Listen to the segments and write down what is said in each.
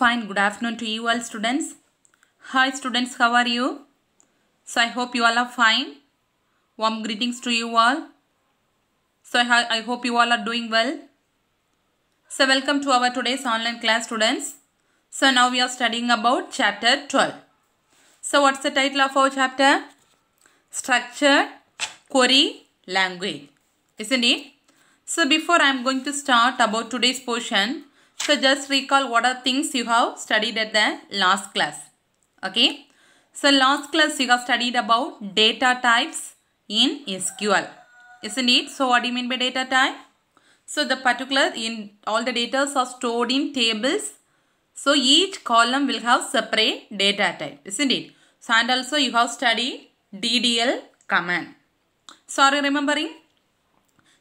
Fine, good afternoon to you all students. Hi students, how are you? So I hope you all are fine. Warm greetings to you all. So I, I hope you all are doing well. So welcome to our today's online class students. So now we are studying about chapter 12. So what's the title of our chapter? Structure, Query, Language. Isn't it? So before I am going to start about today's portion, so just recall what are things you have studied at the last class. Okay. So last class you have studied about data types in SQL. Isn't it? So what do you mean by data type? So the particular in all the data are stored in tables. So each column will have separate data type. Isn't it? So and also you have studied DDL command. So are you remembering?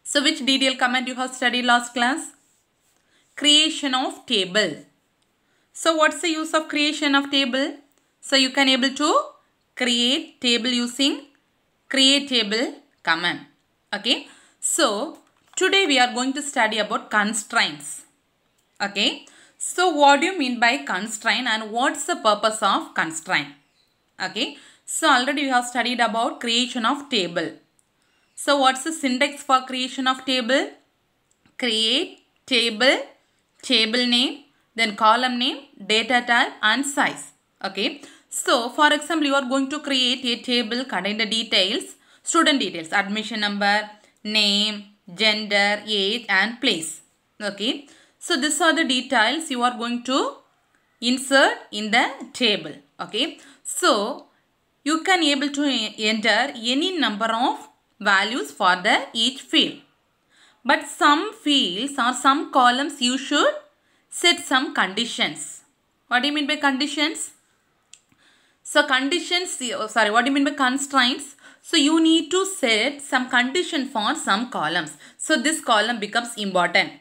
So which DDL command you have studied last class? creation of table. So what's the use of creation of table? So you can able to create table using create table command. Okay. So today we are going to study about constraints. Okay. So what do you mean by constraint and what's the purpose of constraint? Okay. So already we have studied about creation of table. So what's the syntax for creation of table? Create table table name, then column name, data type and size. Okay. So, for example, you are going to create a table containing the details, student details, admission number, name, gender, age and place. Okay. So, these are the details you are going to insert in the table. Okay. So, you can able to enter any number of values for the each field. But some fields or some columns you should set some conditions. What do you mean by conditions? So conditions, oh, sorry, what do you mean by constraints? So you need to set some condition for some columns. So this column becomes important.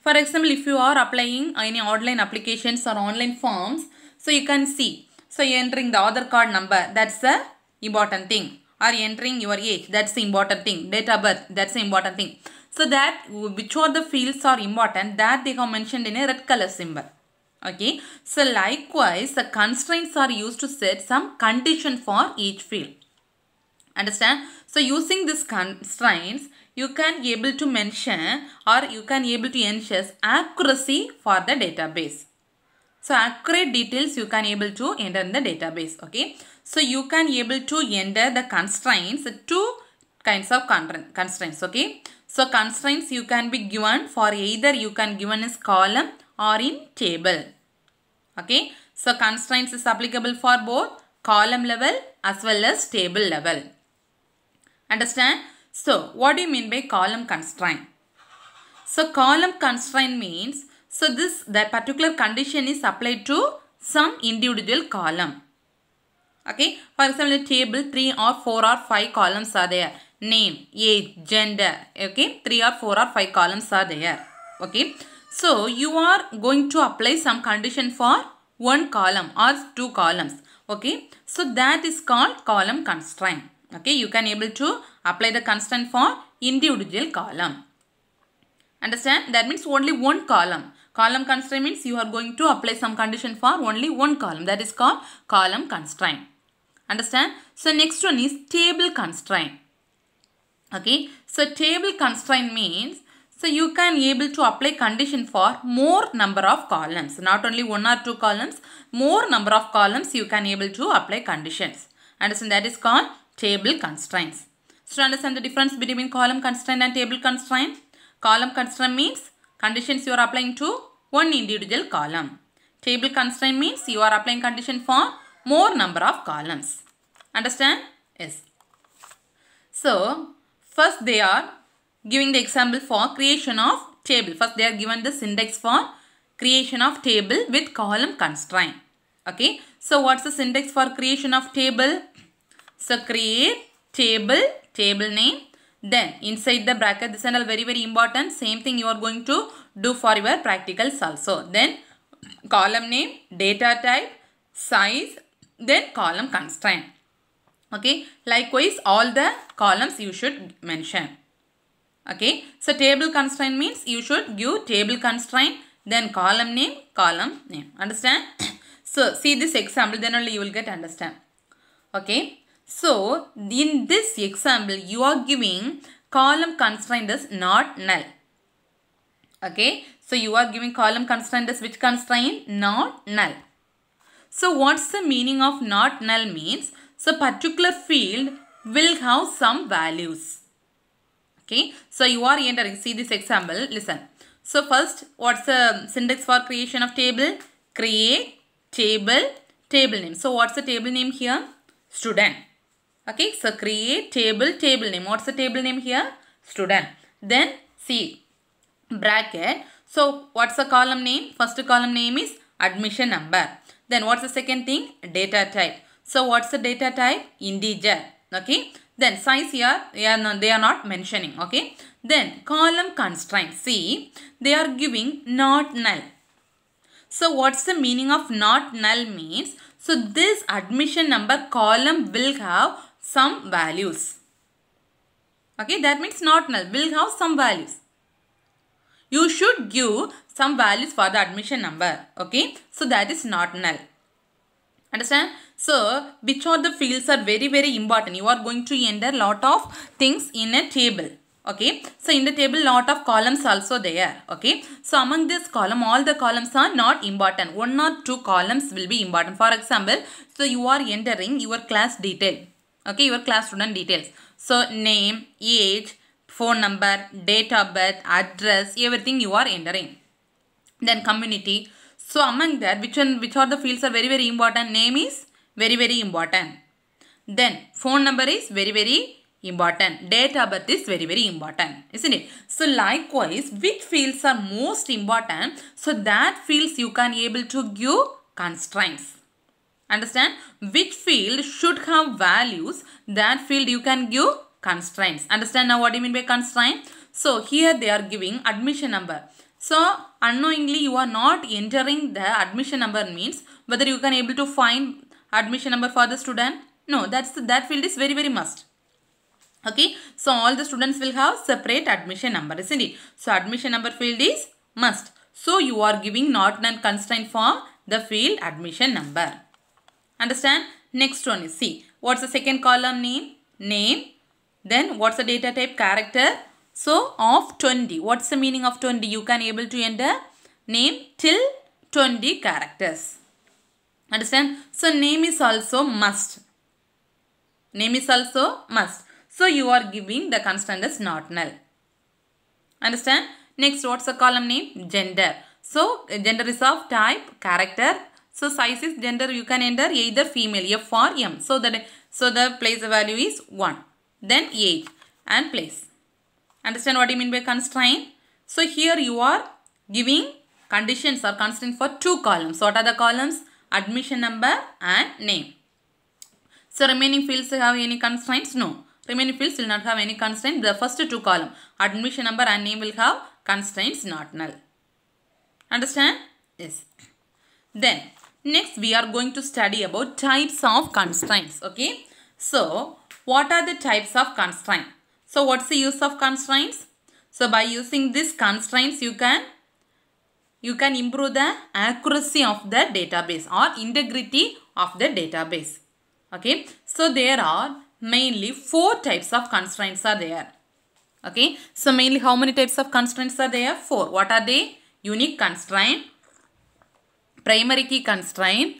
For example, if you are applying any online applications or online forms, so you can see. So you entering the other card number, that's the important thing. Or entering your age, that's the important thing. Date of birth, that's the important thing. So that which are the fields are important that they have mentioned in a red color symbol. Okay. So likewise the constraints are used to set some condition for each field. Understand? So using these constraints you can able to mention or you can able to ensure accuracy for the database. So accurate details you can able to enter in the database. Okay. So you can able to enter the constraints, two kinds of constraints. Okay. So constraints you can be given for either you can given as column or in table. Okay. So constraints is applicable for both column level as well as table level. Understand? So what do you mean by column constraint? So column constraint means so this that particular condition is applied to some individual column. Okay. For example, table 3 or 4 or 5 columns are there name, age, gender, okay, 3 or 4 or 5 columns are there, okay. So, you are going to apply some condition for one column or two columns, okay. So, that is called column constraint, okay. You can able to apply the constraint for individual column. Understand? That means only one column. Column constraint means you are going to apply some condition for only one column. That is called column constraint. Understand? So, next one is table constraint. Okay, so table constraint means so you can able to apply condition for more number of columns. Not only one or two columns, more number of columns you can able to apply conditions. Understand that is called table constraints. So understand the difference between column constraint and table constraint. Column constraint means conditions you are applying to one individual column. Table constraint means you are applying condition for more number of columns. Understand? Yes. So First they are giving the example for creation of table. First they are given the syntax for creation of table with column constraint. Okay. So what's the syntax for creation of table? So create table, table name. Then inside the bracket this is very very important. Same thing you are going to do for your practicals also. Then column name, data type, size, then column constraint. Okay. Likewise, all the columns you should mention. Okay. So, table constraint means you should give table constraint, then column name, column name. Understand? so, see this example, then only you will get understand. Okay. So, in this example, you are giving column constraint is not null. Okay. So, you are giving column constraint is which constraint? Not null. So, what's the meaning of not null means? So particular field will have some values. Okay. So you are entering. See this example. Listen. So first what's the syntax for creation of table? Create table table name. So what's the table name here? Student. Okay. So create table table name. What's the table name here? Student. Then see bracket. So what's the column name? First column name is admission number. Then what's the second thing? Data type. So what's the data type? Integer. Okay. Then size here, they are, not, they are not mentioning. Okay. Then column constraint. See, they are giving not null. So what's the meaning of not null means? So this admission number column will have some values. Okay, that means not null, will have some values. You should give some values for the admission number. Okay, so that is not null understand so which are the fields are very very important you are going to enter lot of things in a table okay so in the table lot of columns also there okay so among this column all the columns are not important one or two columns will be important for example so you are entering your class detail okay your class student details so name age phone number date of birth address everything you are entering then community so among that, which one, which are the fields are very very important? Name is very very important. Then phone number is very very important. Date of birth is very very important, isn't it? So likewise, which fields are most important? So that fields you can able to give constraints. Understand? Which field should have values? That field you can give constraints. Understand now what do you mean by constraint? So here they are giving admission number. So unknowingly you are not entering the admission number means whether you can able to find admission number for the student. No, that's that field is very very must. Okay, so all the students will have separate admission number, isn't it? So admission number field is must. So you are giving not non-constraint form the field admission number. Understand? Next one is see. What's the second column name? Name. Then what's the data type? Character. So, of 20. What's the meaning of 20? You can able to enter name till 20 characters. Understand? So, name is also must. Name is also must. So, you are giving the constant as not null. Understand? Next, what's the column name? Gender. So, gender is of type, character. So, size is gender. You can enter either female, F or M. So, that, so the place value is 1. Then age and place. Understand what you mean by constraint? So here you are giving conditions or constraint for two columns. What are the columns? Admission number and name. So remaining fields have any constraints? No. Remaining fields will not have any constraint. The first two columns, admission number and name will have constraints not null. Understand? Yes. Then next we are going to study about types of constraints. Okay. So what are the types of constraint? So what's the use of constraints? So by using these constraints you can you can improve the accuracy of the database or integrity of the database. Okay. So there are mainly four types of constraints are there. Okay. So mainly how many types of constraints are there? Four. What are they? Unique constraint, primary key constraint,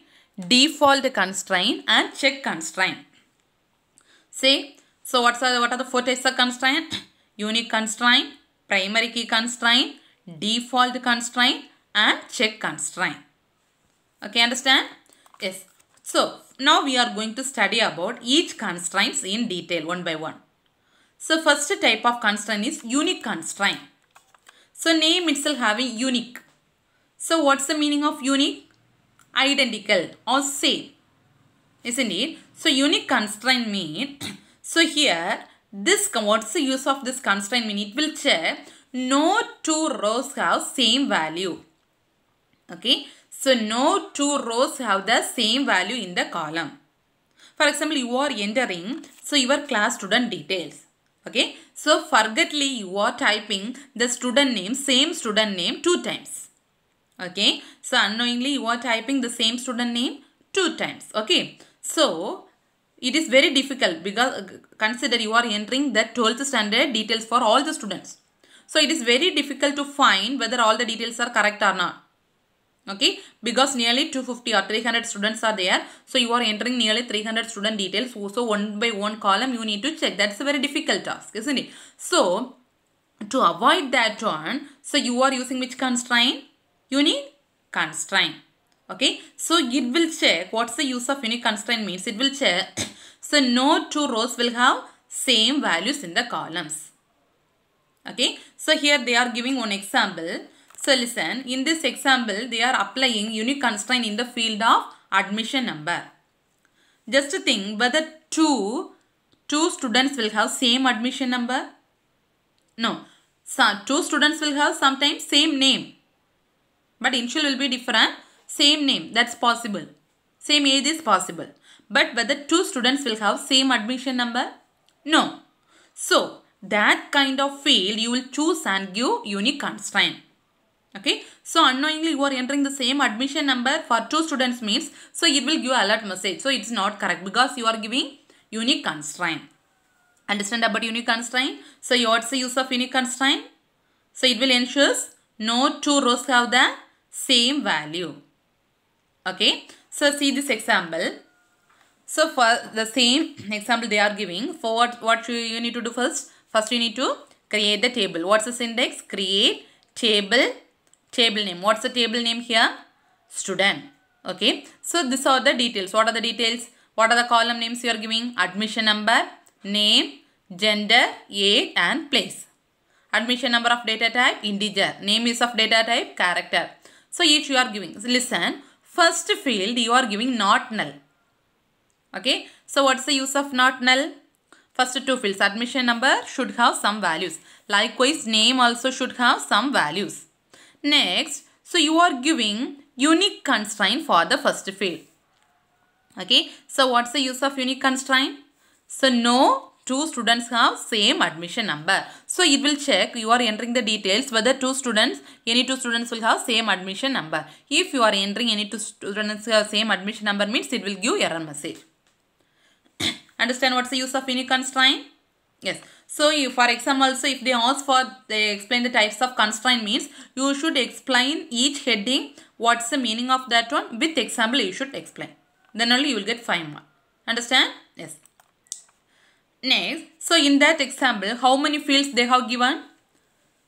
default constraint and check constraint. Say so what's are, what are the four types of constraint? Unique constraint, primary key constraint, default constraint and check constraint. Okay, understand? Yes. So now we are going to study about each constraints in detail one by one. So first type of constraint is unique constraint. So name itself having unique. So what's the meaning of unique? Identical or same. Isn't it? So unique constraint means so here, this what's the use of this constraint mean? It will check no two rows have same value. Okay. So no two rows have the same value in the column. For example, you are entering, so your class student details. Okay. So forgetly you are typing the student name, same student name two times. Okay. So unknowingly you are typing the same student name two times. Okay. So it is very difficult because uh, consider you are entering the 12th standard details for all the students. So it is very difficult to find whether all the details are correct or not. Okay, because nearly 250 or 300 students are there. So you are entering nearly 300 student details. So one by one column you need to check. That's a very difficult task, isn't it? So to avoid that one, so you are using which constraint? You need constraint okay so it will check what's the use of unique constraint means it will check so no two rows will have same values in the columns. Okay. So here they are giving one example. So listen, in this example, they are applying unique constraint in the field of admission number. Just think whether two, two students will have same admission number. No, so two students will have sometimes same name. But initial will be different. Same name, that's possible. Same age is possible but whether two students will have same admission number? No. So, that kind of field you will choose and give unique constraint. Okay. So, unknowingly you are entering the same admission number for two students means, so it will give alert message. So, it's not correct because you are giving unique constraint. Understand about unique constraint? So, you what's the use of unique constraint? So, it will ensures no two rows have the same value. Okay. So, see this example. So for the same example they are giving, for what, what you need to do first? First you need to create the table. What's the syntax? Create table, table name. What's the table name here? Student. Okay. So these are the details. What are the details? What are the column names you are giving? Admission number, name, gender, age and place. Admission number of data type, integer. Name is of data type, character. So each you are giving. So listen, first field you are giving not null. Okay. So what's the use of not null? First two fields, admission number should have some values. Likewise, name also should have some values. Next, so you are giving unique constraint for the first field. Okay. So what's the use of unique constraint? So no two students have same admission number. So it will check you are entering the details whether two students, any two students will have same admission number. If you are entering any two students have same admission number means it will give error message. Understand what's the use of any constraint? Yes. So, if, for example, also if they ask for, they explain the types of constraint means, you should explain each heading, what's the meaning of that one. With example, you should explain. Then only you will get 5 more. Understand? Yes. Next, so in that example, how many fields they have given?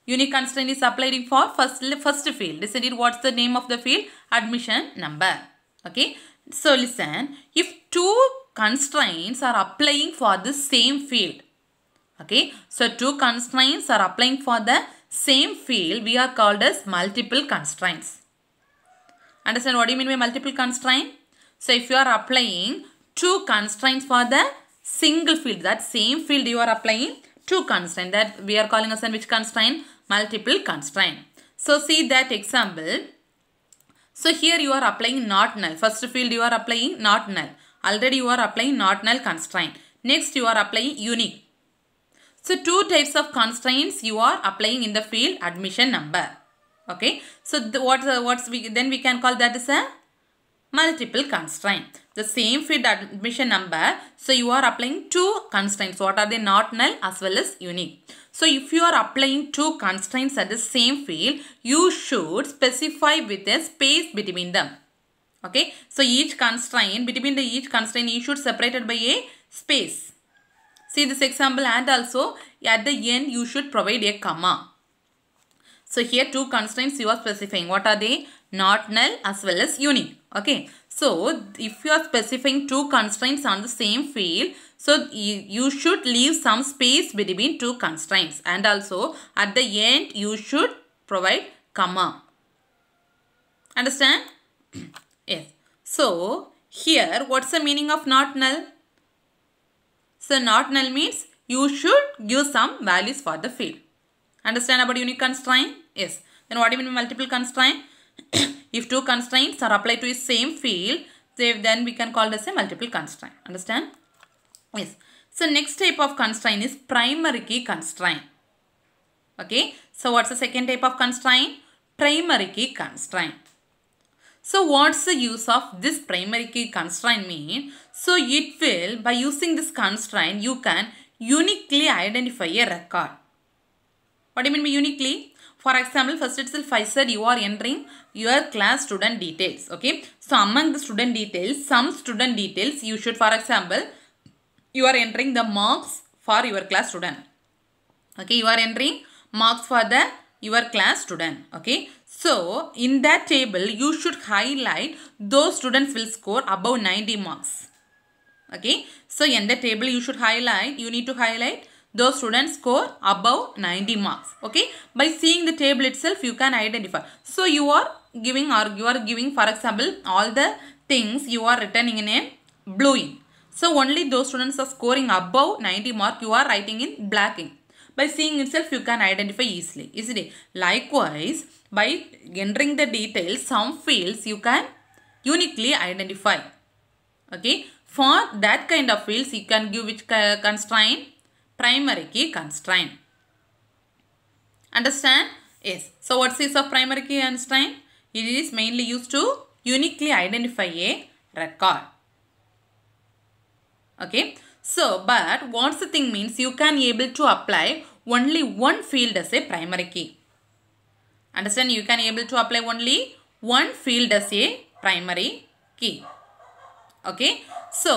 Unique constraint is applied for first, first field. Isn't it? What's the name of the field? Admission number. Okay. So, listen. If two constraints are applying for the same field. Okay, so two constraints are applying for the same field. We are called as multiple constraints. Understand what do you mean by multiple constraint? So if you are applying two constraints for the single field, that same field you are applying two constraint that we are calling as which constraint? Multiple constraint. So see that example. So here you are applying not null. First field you are applying not null. Already you are applying not null constraint. Next you are applying unique. So two types of constraints you are applying in the field admission number. Okay. So the, what uh, what's we then we can call that as a multiple constraint. The same field admission number. So you are applying two constraints. What are they? Not null as well as unique. So if you are applying two constraints at the same field, you should specify with a space between them. Okay. So each constraint, between the each constraint you should separate it by a space. See this example and also at the end you should provide a comma. So here two constraints you are specifying. What are they? Not null as well as unique. Okay. So if you are specifying two constraints on the same field, so you should leave some space between two constraints and also at the end you should provide comma. Understand? Yes. So, here what's the meaning of not null? So, not null means you should give some values for the field. Understand about unique constraint? Yes. Then what do you mean by multiple constraint? if two constraints are applied to the same field, then we can call this a multiple constraint. Understand? Yes. So next type of constraint is primary key constraint. Okay. So what's the second type of constraint? Primary key constraint. So what's the use of this primary key constraint mean? So it will, by using this constraint, you can uniquely identify a record. What do you mean by uniquely? For example, first itself I said you are entering your class student details. Okay. So among the student details, some student details you should, for example, you are entering the marks for your class student. Okay. You are entering marks for the your class student. Okay. So, in that table, you should highlight those students will score above 90 marks. Okay. So, in that table, you should highlight, you need to highlight those students score above 90 marks. Okay. By seeing the table itself, you can identify. So, you are giving or you are giving, for example, all the things you are writing in a blue ink. So, only those students are scoring above 90 mark, you are writing in black ink. By seeing itself, you can identify easily, isn't it? Likewise, by entering the details, some fields you can uniquely identify. Okay. For that kind of fields, you can give which constraint? Primary key constraint. Understand? Yes. So, what is a primary key constraint? It is mainly used to uniquely identify a record. Okay. So, but what's the thing means you can able to apply only one field as a primary key. Understand you can able to apply only one field as a primary key. Okay. So,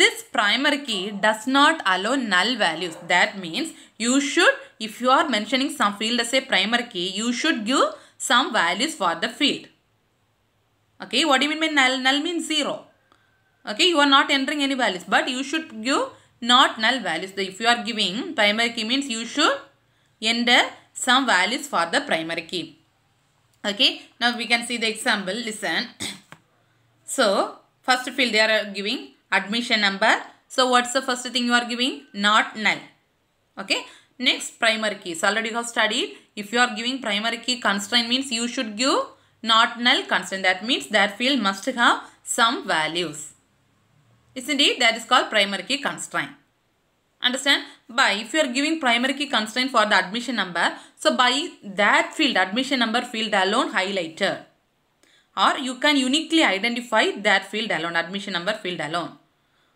this primary key does not allow null values. That means you should, if you are mentioning some field as a primary key, you should give some values for the field. Okay, what do you mean by null? Null means zero. Okay, you are not entering any values, but you should give not null values. if you are giving primary key means you should enter some values for the primary key. Okay, now we can see the example, listen. so, first field they are giving admission number. So, what's the first thing you are giving? Not null. Okay, next primary key. So, already you have studied. If you are giving primary key constraint means you should give not null constraint. That means that field must have some values. Isn't it? That is called primary key constraint. Understand? By, if you are giving primary key constraint for the admission number, so by that field, admission number field alone highlighter. Or you can uniquely identify that field alone, admission number field alone.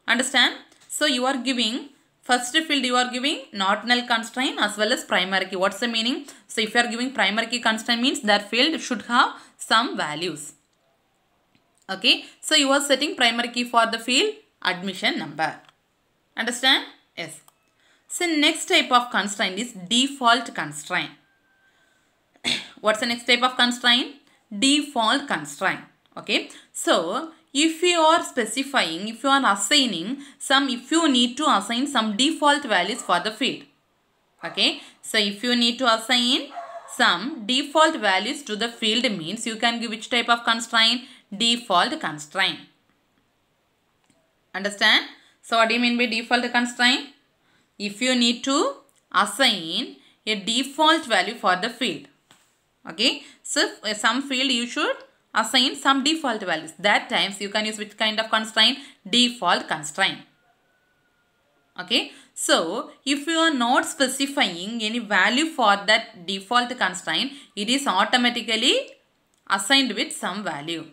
Understand? So you are giving, first field you are giving not null constraint as well as primary key. What's the meaning? So if you are giving primary key constraint means that field should have some values. Okay. So you are setting primary key for the field admission number. Understand? Yes. So next type of constraint is default constraint. What's the next type of constraint? Default constraint. Okay. So if you are specifying, if you are assigning some, if you need to assign some default values for the field. Okay. So if you need to assign some default values to the field means you can give which type of constraint? Default constraint. Understand? So what do you mean by default constraint? If you need to assign a default value for the field. Okay. So some field you should assign some default values. That times you can use which kind of constraint? Default constraint. Okay. So if you are not specifying any value for that default constraint, it is automatically assigned with some value.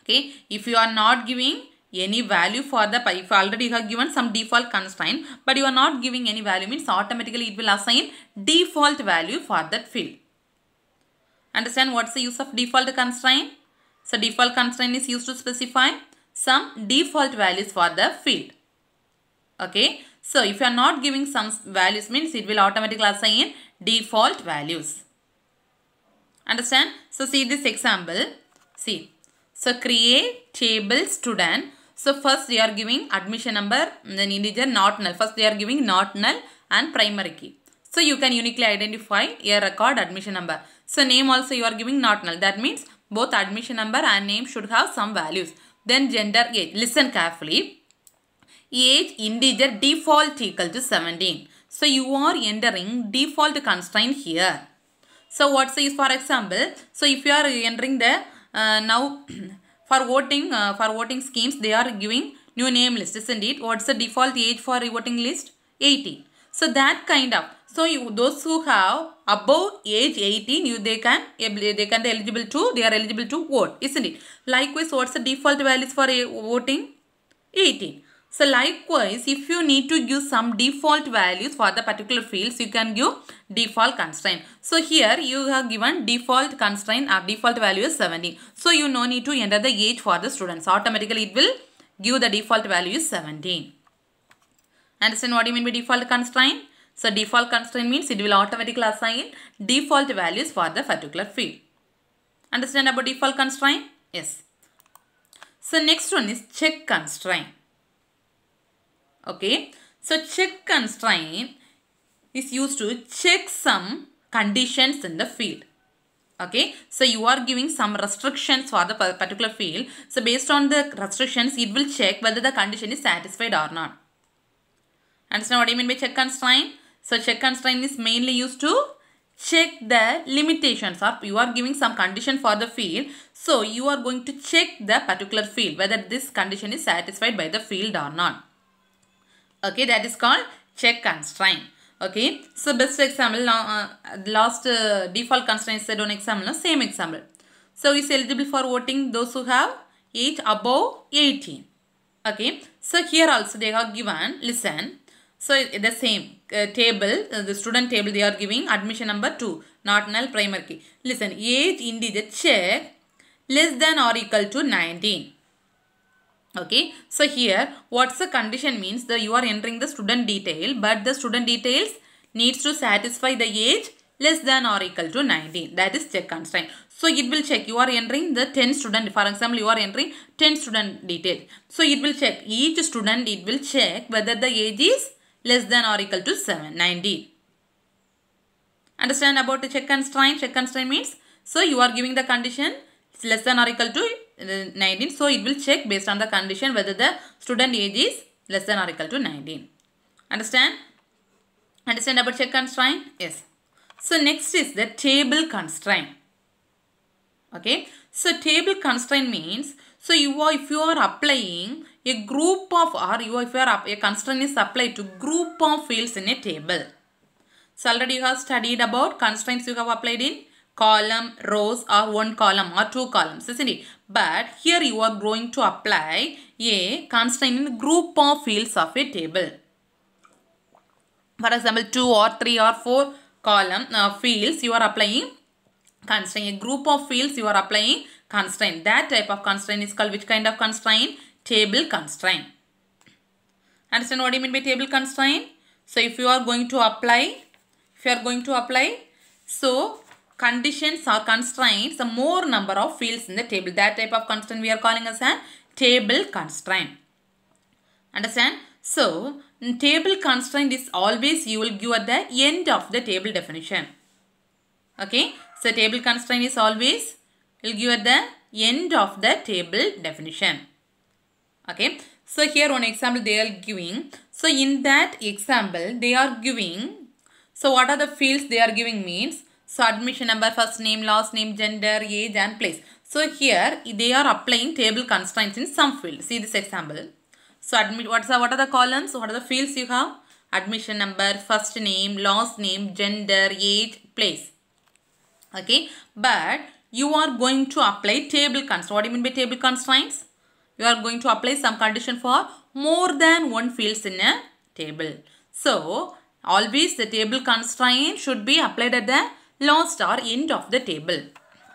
Okay. If you are not giving any value for the if already you have given some default constraint but you are not giving any value means automatically it will assign default value for that field. Understand what's the use of default constraint? So default constraint is used to specify some default values for the field. Okay. So if you are not giving some values means it will automatically assign default values. Understand? So see this example. See. So create table student so first they are giving admission number, then integer not null. First they are giving not null and primary key. So you can uniquely identify your record admission number. So name also you are giving not null. That means both admission number and name should have some values. Then gender age. Listen carefully. Age integer default equal to 17. So you are entering default constraint here. So what what is for example, so if you are entering the uh, now For voting, uh, for voting schemes, they are giving new name list, isn't it? What's the default age for voting list? 18. So that kind of, so you, those who have above age 18, you they can they can eligible to they are eligible to vote, isn't it? Likewise, what's the default values for voting? 18. So likewise, if you need to give some default values for the particular fields, you can give default constraint. So here you have given default constraint or default value is 70. So you no need to enter the age for the students. Automatically it will give the default value is 17. Understand what you mean by default constraint? So default constraint means it will automatically assign default values for the particular field. Understand about default constraint? Yes. So next one is check constraint. Okay. So check constraint is used to check some conditions in the field. Okay. So you are giving some restrictions for the particular field. So based on the restrictions, it will check whether the condition is satisfied or not. Understand what I mean by check constraint? So check constraint is mainly used to check the limitations or you are giving some condition for the field. So you are going to check the particular field whether this condition is satisfied by the field or not. Okay, that is called check constraint. Okay, so best example, uh, last uh, default constraint said on example, same example. So is eligible for voting those who have age above 18. Okay, so here also they have given, listen. So the same uh, table, uh, the student table they are giving admission number 2, not null primary key. Listen, age integer check less than or equal to 19 okay so here what's the condition means that you are entering the student detail but the student details needs to satisfy the age less than or equal to 19 that is check constraint so it will check you are entering the 10 student for example you are entering 10 student detail so it will check each student it will check whether the age is less than or equal to 7 19 understand about the check constraint check constraint means so you are giving the condition less than or equal to 19. So it will check based on the condition whether the student age is less than or equal to 19. Understand? Understand about check constraint? Yes. So next is the table constraint. Okay. So table constraint means, so you are, if you are applying a group of, or you are, if you are, a constraint is applied to group of fields in a table. So already you have studied about constraints you have applied in column, rows or one column or two columns, isn't it? But here you are going to apply a constraint in the group of fields of a table. For example, 2 or 3 or 4 column uh, fields you are applying constraint. A group of fields you are applying constraint. That type of constraint is called which kind of constraint? Table constraint. Understand what you mean by table constraint? So if you are going to apply, if you are going to apply, so conditions or constraints the more number of fields in the table. That type of constraint we are calling as a table constraint. Understand? So, table constraint is always you will give at the end of the table definition. Okay. So, table constraint is always you will give at the end of the table definition. Okay. So, here one example they are giving. So, in that example they are giving. So, what are the fields they are giving means? So admission number, first name, last name, gender, age and place. So here they are applying table constraints in some field. See this example. So admit what's the, what are the columns? What are the fields you have? Admission number, first name, last name, gender, age, place. Okay. But you are going to apply table constraints. What do you mean by table constraints? You are going to apply some condition for more than one fields in a table. So always the table constraint should be applied at the last or end of the table.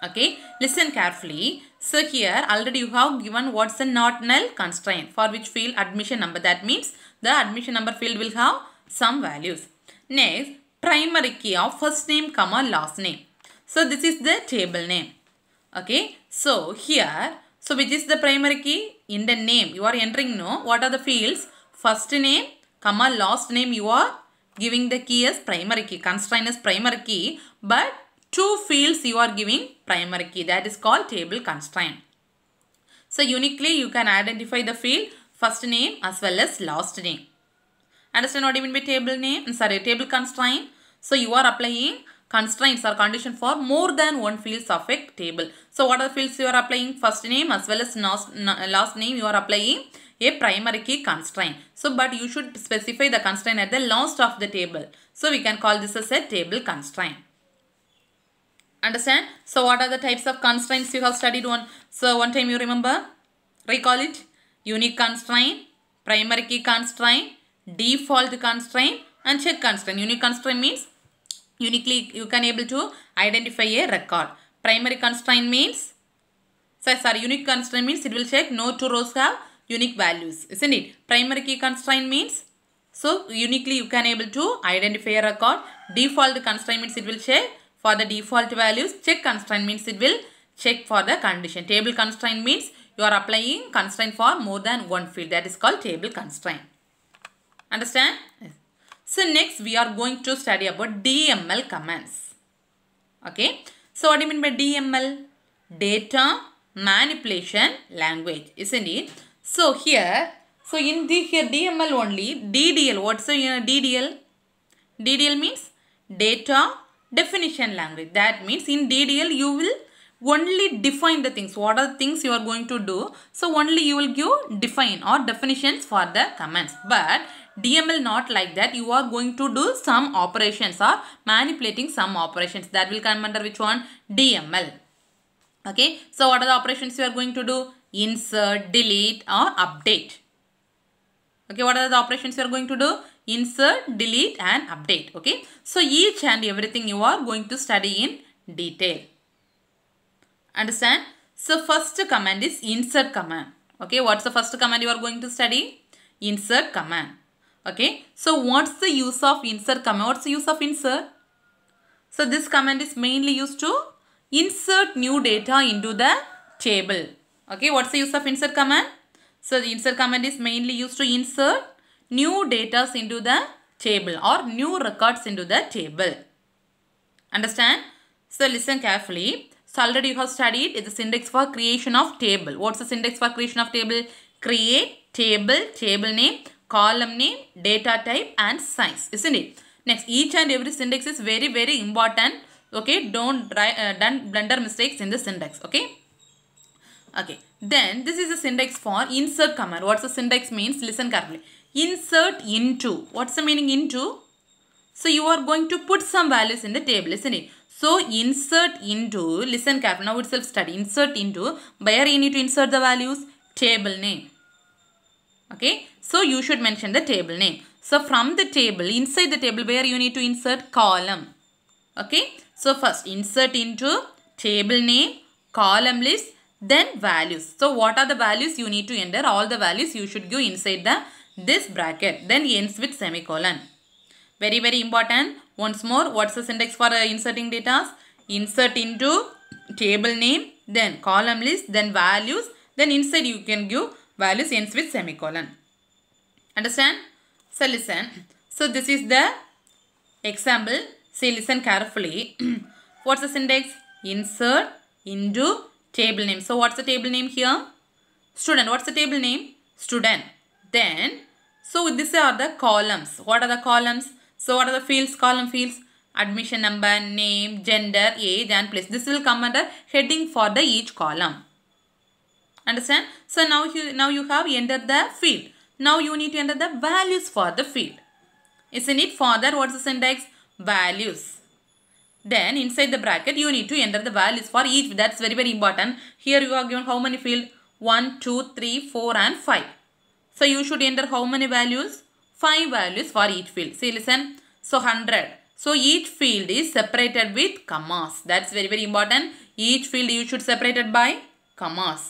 Okay, listen carefully. So here already you have given what's the not null constraint for which field admission number. That means the admission number field will have some values. Next, primary key of first name comma last name. So this is the table name. Okay, so here, so which is the primary key? In the name you are entering no, what are the fields? First name comma last name you are giving the key as primary key, constraint as primary key, but two fields you are giving primary key. That is called table constraint. So uniquely you can identify the field first name as well as last name. Understand what even mean by table name? Sorry, table constraint. So you are applying constraints or condition for more than one fields of a table. So what are the fields you are applying? First name as well as last name you are applying a primary key constraint. So, but you should specify the constraint at the last of the table. So, we can call this as a table constraint. Understand? So, what are the types of constraints you have studied one? So, one time you remember? Recall it. Unique constraint, primary key constraint, default constraint and check constraint. Unique constraint means uniquely you can able to identify a record. Primary constraint means, sorry, sorry unique constraint means it will check no two rows have unique values, isn't it? Primary key constraint means so uniquely you can able to identify a record. Default constraint means it will check for the default values. Check constraint means it will check for the condition. Table constraint means you are applying constraint for more than one field. That is called table constraint. Understand? So next we are going to study about DML commands. Okay. So what do you mean by DML? Data Manipulation Language. Isn't it? So here, so in the here DML only, DDL, what's the uh, DDL? DDL means data definition language. That means in DDL you will only define the things. What are the things you are going to do? So only you will give define or definitions for the commands. But DML not like that. You are going to do some operations or manipulating some operations. That will come under which one? DML. Okay. So what are the operations you are going to do? insert, delete or update. Okay, what are the operations you are going to do? Insert, delete and update. Okay, so each and everything you are going to study in detail. Understand? So first command is insert command. Okay, what's the first command you are going to study? Insert command. Okay, so what's the use of insert command? What's the use of insert? So this command is mainly used to insert new data into the table Okay, what's the use of insert command? So the insert command is mainly used to insert new data into the table or new records into the table. Understand? So listen carefully. So already you have studied is the syntax for creation of table. What's the syntax for creation of table? Create table, table name, column name, data type and size. Isn't it? Next, each and every syntax is very very important. Okay, don't, try, uh, don't blunder mistakes in the syntax. Okay. Okay. Then this is the syntax for insert command. What's the syntax means? Listen carefully. Insert into. What's the meaning into? So you are going to put some values in the table, isn't it? So insert into, listen carefully, now itself study, insert into, where you need to insert the values? Table name. Okay, so you should mention the table name. So from the table, inside the table, where you need to insert column. Okay, so first insert into table name, column list, then values. So what are the values you need to enter? All the values you should give inside the this bracket. Then ends with semicolon. Very very important. Once more what's the syntax for uh, inserting data? Insert into table name then column list then values then inside you can give values ends with semicolon. Understand? So listen. So this is the example. Say listen carefully. What's the syntax? Insert into Table name. So what's the table name here? Student. What's the table name? Student. Then, so these are the columns. What are the columns? So what are the fields? Column fields. Admission number, name, gender, age and place. This will come under heading for the each column. Understand? So now you, now you have entered the field. Now you need to enter the values for the field. Isn't it? for that? what's the syntax? Values. Then inside the bracket you need to enter the values for each. That's very very important. Here you are given how many field? 1, 2, 3, 4 and 5. So you should enter how many values? 5 values for each field. See listen. So 100. So each field is separated with commas. That's very very important. Each field you should separate it by commas.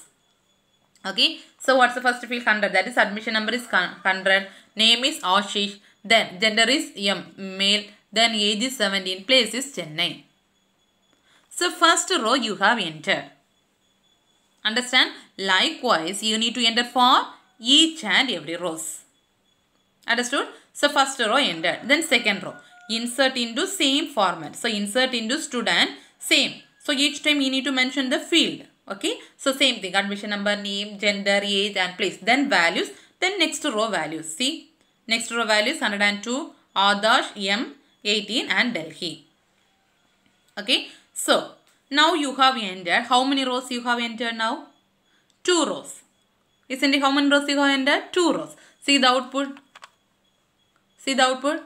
Okay. So what's the first field? 100. That is admission number is 100. Name is Ashish. Then gender is M, male. Then age is 17. Place is Chennai. So first row you have entered. Understand? Likewise, you need to enter for each and every rows. Understood? So first row entered. Then second row. Insert into same format. So insert into student same. So each time you need to mention the field. Okay. So same thing. Admission number, name, gender, age and place. Then values. Then next row values. See? Next row values 102. dash M. 18 and Delhi. Okay. So, now you have entered, how many rows you have entered now? 2 rows. Isn't it how many rows you have entered? 2 rows. See the output. See the output.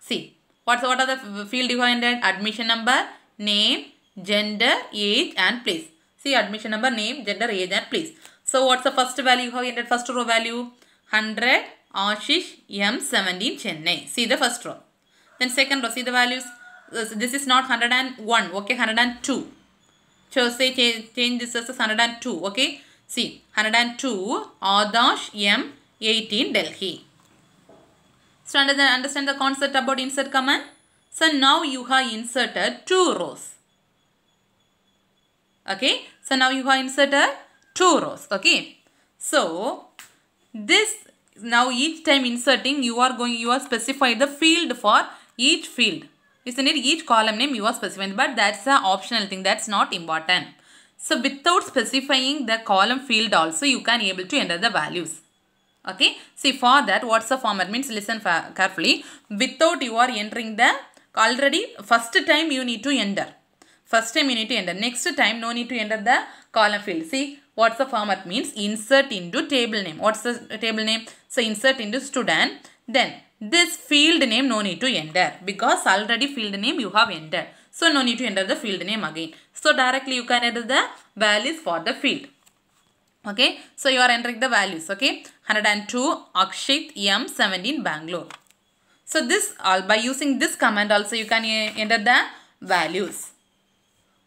See. What's, what are the field you have entered? Admission number, name, gender, age and place. See admission number, name, gender, age and place. So what's the first value you have entered? First row value 100, Ashish, M17, Chennai. See the first row. Then second row, see the values. This is not 101, okay, 102. So say change, change this as 102, okay. See, 102, Adash M, 18, Delhi. So understand the concept about insert command? So now you have inserted two rows. Okay. So now you have inserted two rows. Okay. So this now each time inserting you are going you are specify the field for each field isn't it each column name you are specifying but that's an optional thing that's not important so without specifying the column field also you can able to enter the values okay see for that what's the format means listen carefully without you are entering the already first time you need to enter first time you need to enter next time no need to enter the column field see what's the format means insert into table name what's the table name so insert into student then this field name no need to enter because already field name you have entered. So no need to enter the field name again. So directly you can enter the values for the field. Okay. So you are entering the values. Okay. 102 Akshit M17 Bangalore. So this all by using this command also you can eh, enter the values.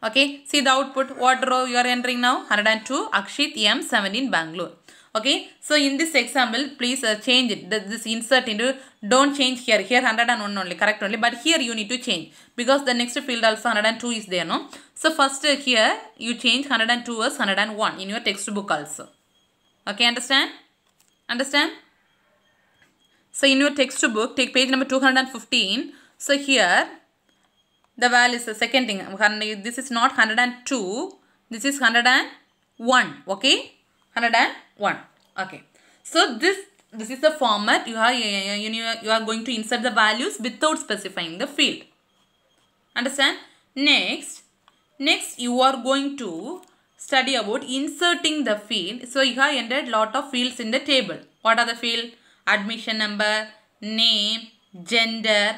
Okay. See the output. What row you are entering now? 102 Akshit M17 Bangalore okay so in this example please uh, change it this insert into don't change here here 101 only correct only but here you need to change because the next field also 102 is there no so first uh, here you change 102 as 101 in your textbook also okay understand understand so in your textbook take page number 215 so here the value is the second thing this is not 102 this is 101 okay 101 1. Okay. So this this is the format you are you are going to insert the values without specifying the field. Understand? Next, next you are going to study about inserting the field. So you have entered lot of fields in the table. What are the field? Admission number, name, gender,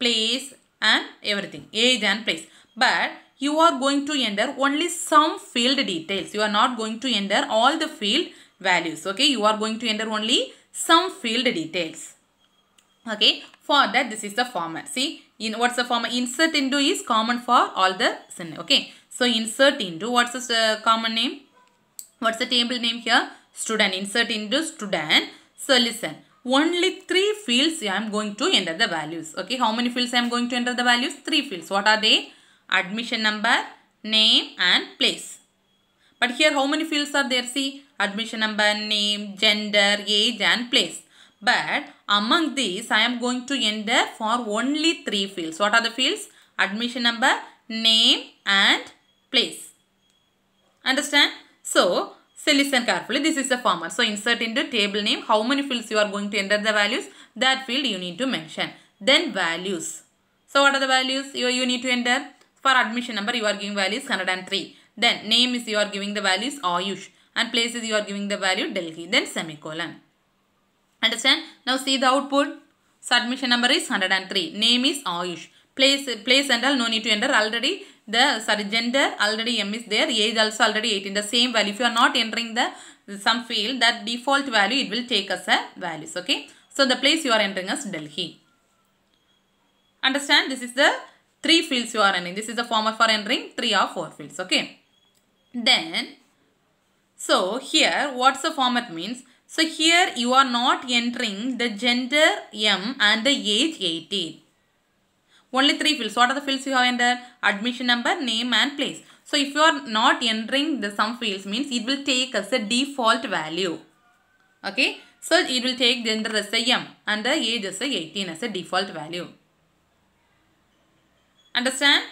place and everything. Age and place. But you are going to enter only some field details. You are not going to enter all the field values. Okay, you are going to enter only some field details. Okay, for that this is the format. See, in what's the format? Insert into is common for all the Okay, so insert into what's the uh, common name? What's the table name here? Student. Insert into student. So listen, only three fields I am going to enter the values. Okay, how many fields I am going to enter the values? Three fields. What are they? Admission number, name and place. But here how many fields are there? See, admission number, name, gender, age and place. But among these, I am going to enter for only three fields. What are the fields? Admission number, name and place. Understand? So, so listen carefully. This is the format. So insert into table name. How many fields you are going to enter the values? That field you need to mention. Then values. So what are the values you, you need to enter? For admission number you are giving values 103. Then name is you are giving the values Ayush and places you are giving the value Delhi then semicolon. Understand? Now see the output. Submission number is 103. Name is Ayush. Place, place and all no need to enter already the sorry gender already M is there age also already 18 the same value if you are not entering the some field that default value it will take as a values okay so the place you are entering is Delhi understand this is the three fields you are entering this is the format for entering three or four fields okay then so here what's the format means? So here you are not entering the gender M and the age 18. Only three fields. What are the fields you have entered? Admission number, name and place. So if you are not entering the some fields means it will take as a default value. Okay. So it will take gender as a M and the age as a 18 as a default value. Understand?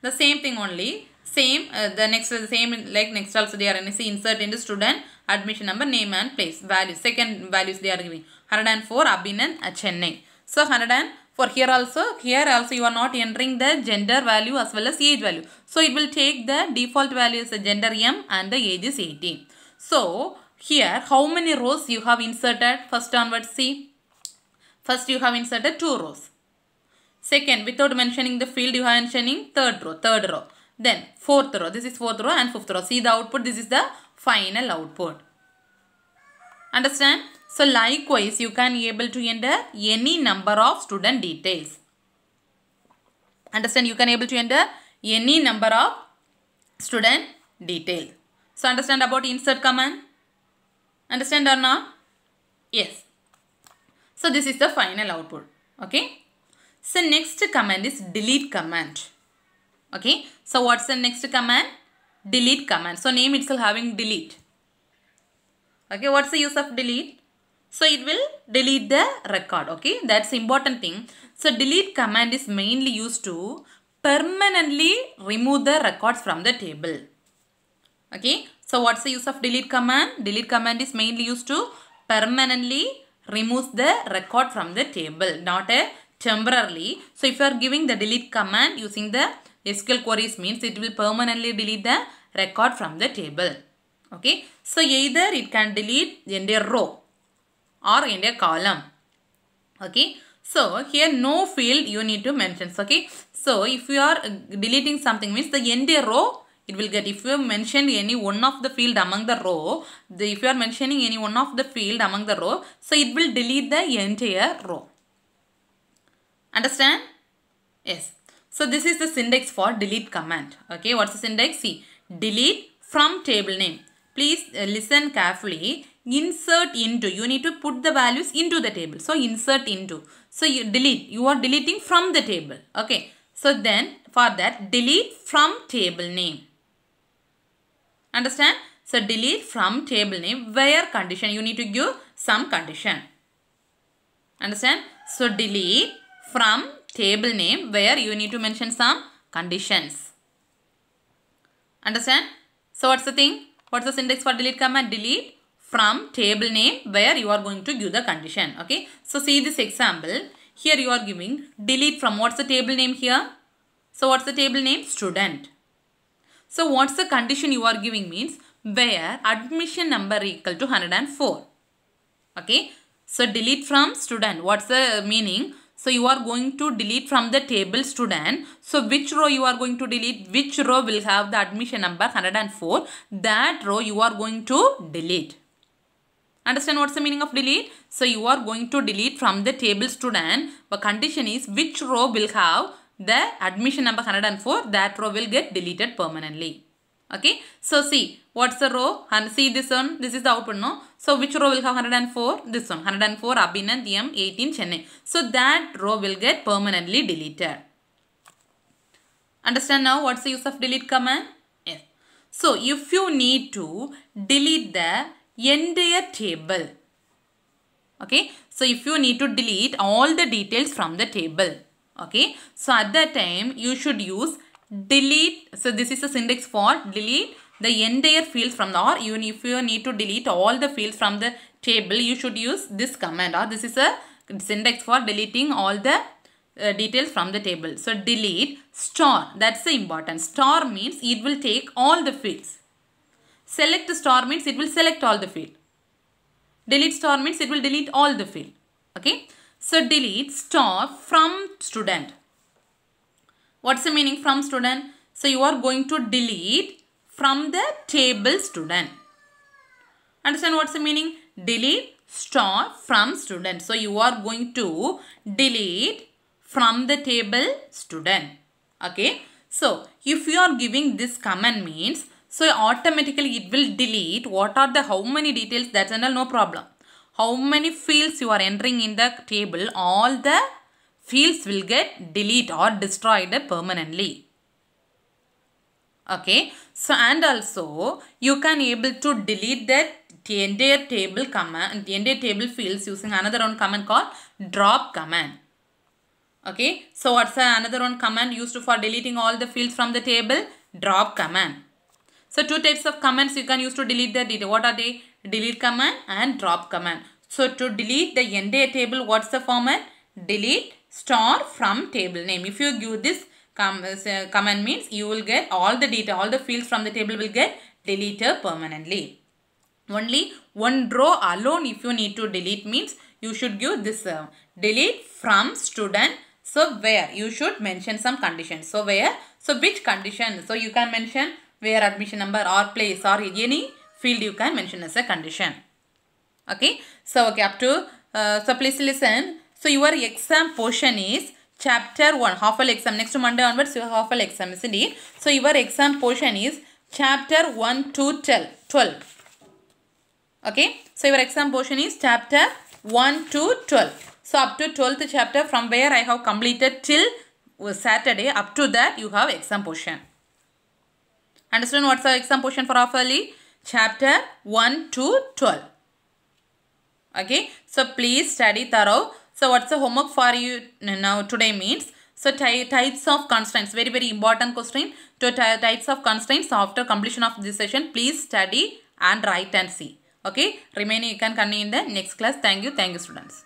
The same thing only same uh, the next same like next also they are see insert into student admission number name and place value second values they are giving 104 Abhinan Chennai so one hundred and four uh, for here also here also you are not entering the gender value as well as age value so it will take the default value as gender M and the age is 18 so here how many rows you have inserted first onwards see first you have inserted two rows second without mentioning the field you are mentioning third row third row then fourth row, this is fourth row and fifth row. See the output, this is the final output. Understand? So likewise, you can able to enter any number of student details. Understand? You can able to enter any number of student detail. So understand about insert command? Understand or not? Yes. So this is the final output. Okay. So next command is delete command. Okay. So what's the next command? Delete command. So name itself having delete. Okay. What's the use of delete? So it will delete the record. Okay. That's important thing. So delete command is mainly used to permanently remove the records from the table. Okay. So what's the use of delete command? Delete command is mainly used to permanently remove the record from the table not a temporarily so if you are giving the delete command using the SQL queries means it will permanently delete the record from the table. Okay. So either it can delete entire row or entire column. Okay. So here no field you need to mention. Okay. So if you are deleting something means the entire row it will get if you mentioned any one of the field among the row the, if you are mentioning any one of the field among the row so it will delete the entire row understand yes so this is the syntax for delete command. Okay, what's the syntax? See, delete from table name. Please uh, listen carefully. Insert into. You need to put the values into the table. So insert into. So you delete. You are deleting from the table. Okay. So then for that delete from table name. Understand? So delete from table name where condition. You need to give some condition. Understand? So delete from table name where you need to mention some conditions. Understand? So what's the thing? What's the syntax for delete command? Delete from table name where you are going to give the condition. Okay. So see this example. Here you are giving delete from. What's the table name here? So what's the table name? Student. So what's the condition you are giving means where admission number equal to 104. Okay. So delete from student. What's the meaning? So you are going to delete from the table student. So which row you are going to delete? Which row will have the admission number 104? That row you are going to delete. Understand what's the meaning of delete? So you are going to delete from the table student. The condition is which row will have the admission number 104. That row will get deleted permanently. Okay. So see What's the row? And see this one. This is the output, no? So which row will have 104? This one. 104 M 18 Chennai. So that row will get permanently deleted. Understand now what's the use of delete command? Yes. So if you need to delete the entire table. Okay. So if you need to delete all the details from the table. Okay. So at that time you should use delete. So this is a syntax for delete the entire field from the or even if you need to delete all the fields from the table you should use this command or this is a syntax for deleting all the uh, details from the table. So delete store. that's the important. store means it will take all the fields. Select store means it will select all the field. Delete store means it will delete all the field. Okay. So delete store from student. What's the meaning from student? So you are going to delete from the table student. Understand what's the meaning? Delete store from student. So you are going to delete from the table student. Okay. So if you are giving this command means so automatically it will delete what are the how many details that's general no problem. How many fields you are entering in the table all the fields will get delete or destroyed permanently. Okay. So and also you can able to delete that the entire table command, the entire table fields using another one command called drop command. Okay, so what's another one command used for deleting all the fields from the table? Drop command. So two types of commands you can use to delete the data. What are they? Delete command and drop command. So to delete the entire table, what's the format? Delete star from table name. If you give this Come uh, command means you will get all the data, all the fields from the table will get deleted permanently. Only one row alone if you need to delete means you should give this uh, delete from student. So where you should mention some condition. So where, so which condition? So you can mention where admission number or place or any field you can mention as a condition. Okay. So okay up to, uh, so please listen. So your exam portion is chapter 1 half of exam next monday onwards your half of exam is indeed so your exam portion is chapter 1 to 12 okay so your exam portion is chapter 1 to 12 so up to 12th chapter from where i have completed till uh, saturday up to that you have exam portion understand what's the exam portion for half early? chapter 1 to 12 okay so please study thorough so what's the homework for you now today means? So ty types of constraints, very very important question. so ty types of constraints after completion of this session, please study and write and see. Okay, remaining you can continue in the next class. Thank you, thank you students.